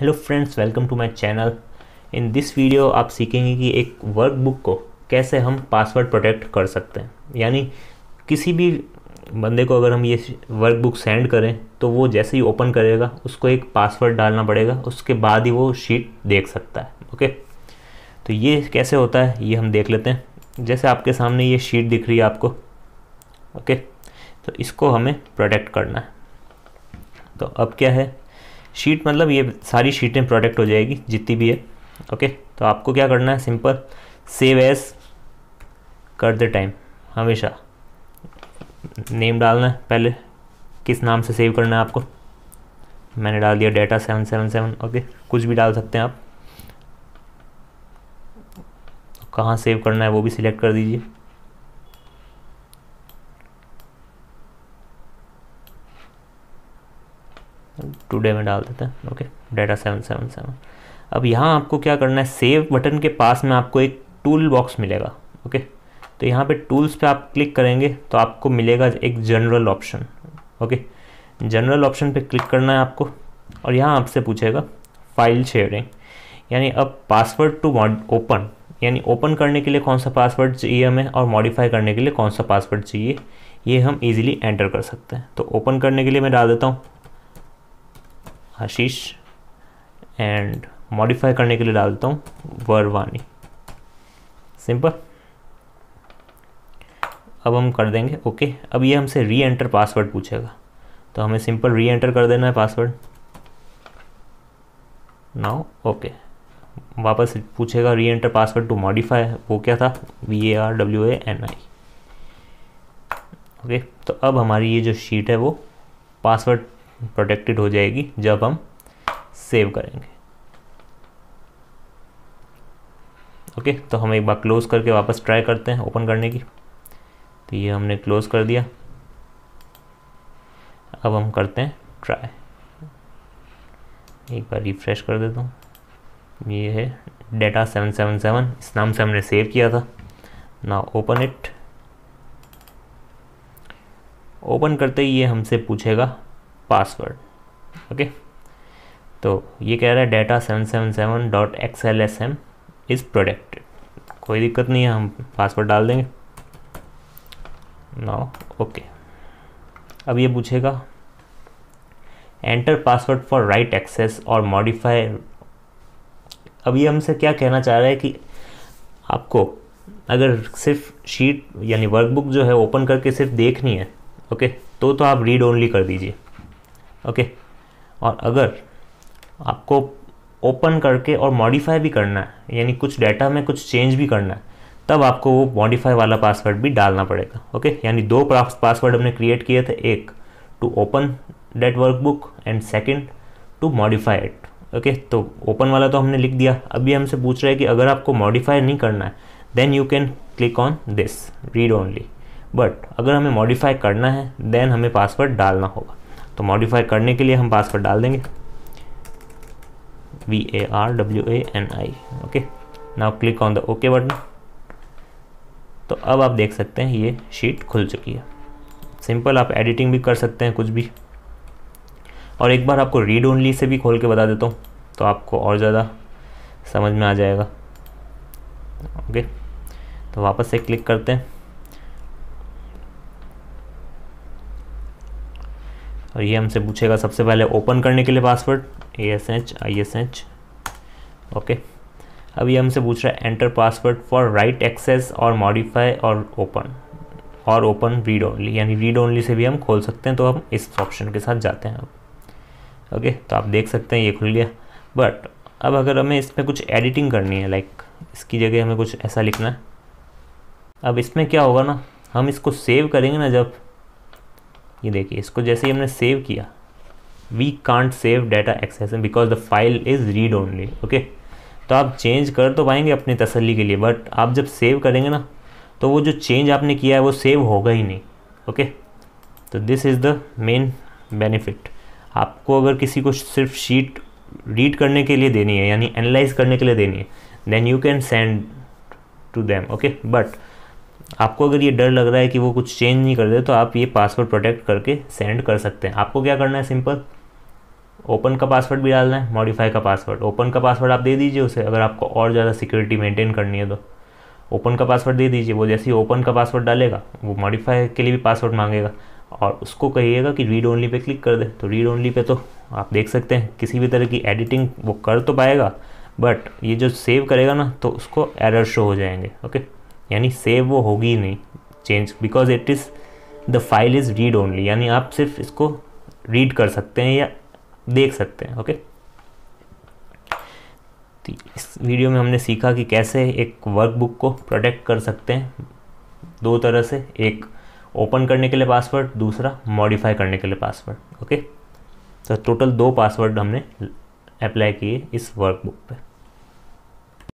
hello friends welcome to my channel in this video आप सीखेंगे कि एक वर्कबुक को कैसे हम पासवर्ड प्रोटेक्ट कर सकते हैं यानी किसी भी बंदे को अगर हम ये वर्कबुक सेंड करें तो वो जैसे ही ओपन करेगा उसको एक पासवर्ड डालना पड़ेगा उसके बाद ही वो शीट देख सकता है ओके तो ये कैसे होता है ये हम देख लेते हैं जैसे आपके सामने ये शीट दिख रही है आपको ओके तो इसको हमें प्रोटेक्ट करना है तो अब क्या है शीट मतलब ये सारी शीटें प्रोडक्ट हो जाएगी जितनी भी है ओके तो आपको क्या करना है simple save as the time हमेशा नेम डालना है पहले किस नाम से सेव करना है आपको मैंने डाल दिया data seven seven seven okay कुछ भी डाल सकते हैं आप कहाँ सेव करना है वो भी सिलेक्ट कर दीजिए टुडे में डाल देते हैं okay data seven seven seven अब यहाँ आपको क्या करना है सेव बटन के पास में आपको एक टूल बॉक्स मिलेगा ओके तो यहाँ पे टूल्स पे आप क्लिक करेंगे तो आपको मिलेगा एक general option okay general option पे क्लिक करना है आपको और यहाँ आपसे पूछेगा फाइल शेयरिंग यानी अब पासवर्ड टू ओपन यानी ओपन करने के लिए कौन सा पासवर्ड चाहिए हमें और मॉडिफाई करने के लिए कौन सा पासवर्ड चाहिए ये हम इजीली एंटर कर सकते हैं तो ओपन करने के लिए मैं डाल देता हूँ आशीष एंड मॉडिफाई करने के लिए डालता हूँ वरवानी सिंपल अब हम कर देंगे ओके अब ये हमसे री एंटर पासवर्ड पूछेगा तो हमें सिंपल री एंटर कर देना है पासवर्ड नाउ ओके वापस पूछेगा री एंटर पासवर्ड टू मॉडिफाई वो क्या था V A R W A N I okay तो अब हमारी ये जो शीट है वो पासवर्ड प्रोटेक्टेड हो जाएगी जब हम सेव करेंगे ओके तो हम एक बार क्लोज़ करके वापस ट्राई करते हैं ओपन करने की तो ये हमने क्लोज़ कर दिया अब हम करते हैं ट्राई एक बार रिफ्रेश कर देता हूँ ये है डेटा सेवन सेवन सेवन इस नाम से हमने सेव किया था ना ओपन इट ओपन करते ही ये हमसे पूछेगा पासवर्ड ओके तो ये कह रहा है data seven seven seven dot X L S M is protected कोई दिक्कत नहीं है हम पासवर्ड डाल देंगे नो ओके अब ये पूछेगा enter password for write access और मॉडिफाई अब ये हमसे क्या कहना चाह रहा है कि आपको अगर सिर्फ शीट यानी वर्कबुक जो है ओपन करके सिर्फ देखनी है ओके तो तो आप रीड ओनली कर दीजिए ओके और अगर आपको ओपन करके और मॉडिफाई भी करना है यानी कुछ डाटा में कुछ चेंज भी करना है तब आपको वो मॉडिफाई वाला पासवर्ड भी डालना पड़ेगा ओके यानी दो पासवर्ड हमने क्रिएट किए थे एक to open that workbook and second to modify it okay तो ओपन वाला तो हमने लिख दिया अभी हमसे पूछ रहे हैं कि अगर आपको मॉडिफाई नहीं करना है then you can click on this read only but अगर हमें मॉडिफाई करना है देन हमें पासवर्ड डालना होगा तो मॉडिफाई करने के लिए हम पासवर्ड डाल देंगे V A R W A N I okay now click on the okay button तो अब आप देख सकते हैं ये शीट खुल चुकी है सिंपल आप एडिटिंग भी कर सकते हैं कुछ भी और एक बार आपको रीड ओनली से भी खोल के बता देता हूँ तो आपको और ज़्यादा समझ में आ जाएगा ओके तो वापस से क्लिक करते हैं तो ये हमसे पूछेगा सबसे पहले ओपन करने के लिए password A S H I S H okay अब ये हमसे पूछ रहा है enter password for write access और मॉडिफाई और ओपन और ओपन रीड ओनली यानी रीड ओनली से भी हम खोल सकते हैं तो हम इस ऑप्शन के साथ जाते हैं अब ओके okay, तो आप देख सकते हैं ये खुल गया बट अब अगर हमें इसमें कुछ एडिटिंग करनी है लाइक इसकी जगह हमें कुछ ऐसा लिखना है अब इसमें क्या होगा ना हम इसको सेव करेंगे ना जब ये देखिए इसको जैसे ही हमने सेव किया we can't save data access because the file is read only okay तो आप चेंज कर तो पाएंगे अपनी तसल्ली के लिए बट आप जब सेव करेंगे ना तो वो जो चेंज आपने किया है वो सेव होगा ही नहीं ओके तो this is the main benefit आपको अगर किसी को सिर्फ शीट रीड करने के लिए देनी है यानी एनालाइज करने के लिए देनी है then you can send to them okay but आपको अगर ये डर लग रहा है कि वो कुछ चेंज नहीं कर दे तो आप ये पासवर्ड प्रोटेक्ट करके सेंड कर सकते हैं आपको क्या करना है सिंपल ओपन का पासवर्ड भी डालना है मॉडिफाई का पासवर्ड ओपन का पासवर्ड आप दे दीजिए उसे अगर आपको और ज़्यादा सिक्योरिटी मेंटेन करनी है तो ओपन का पासवर्ड दे दीजिए वो जैसे ही ओपन का पासवर्ड डालेगा वो मॉडिफाई के लिए भी पासवर्ड मांगेगा और उसको कहिएगा कि रीड ओनली पे क्लिक कर दे तो रीड ओनली पे तो आप देख सकते हैं किसी भी तरह की एडिटिंग वो कर तो पाएगा बट ये जो सेव करेगा ना तो उसको एरर शो हो जाएंगे ओके यानी सेव वो होगी नहीं change because it is the file is read only यानी आप सिर्फ इसको रीड कर सकते हैं या देख सकते हैं ओके तो इस वीडियो में हमने सीखा कि कैसे एक वर्कबुक को प्रोटेक्ट कर सकते हैं दो तरह से एक ओपन करने के लिए पासवर्ड दूसरा मॉडिफाई करने के लिए पासवर्ड ओके तो टोटल दो पासवर्ड हमने अप्लाई किए इस वर्कबुक पे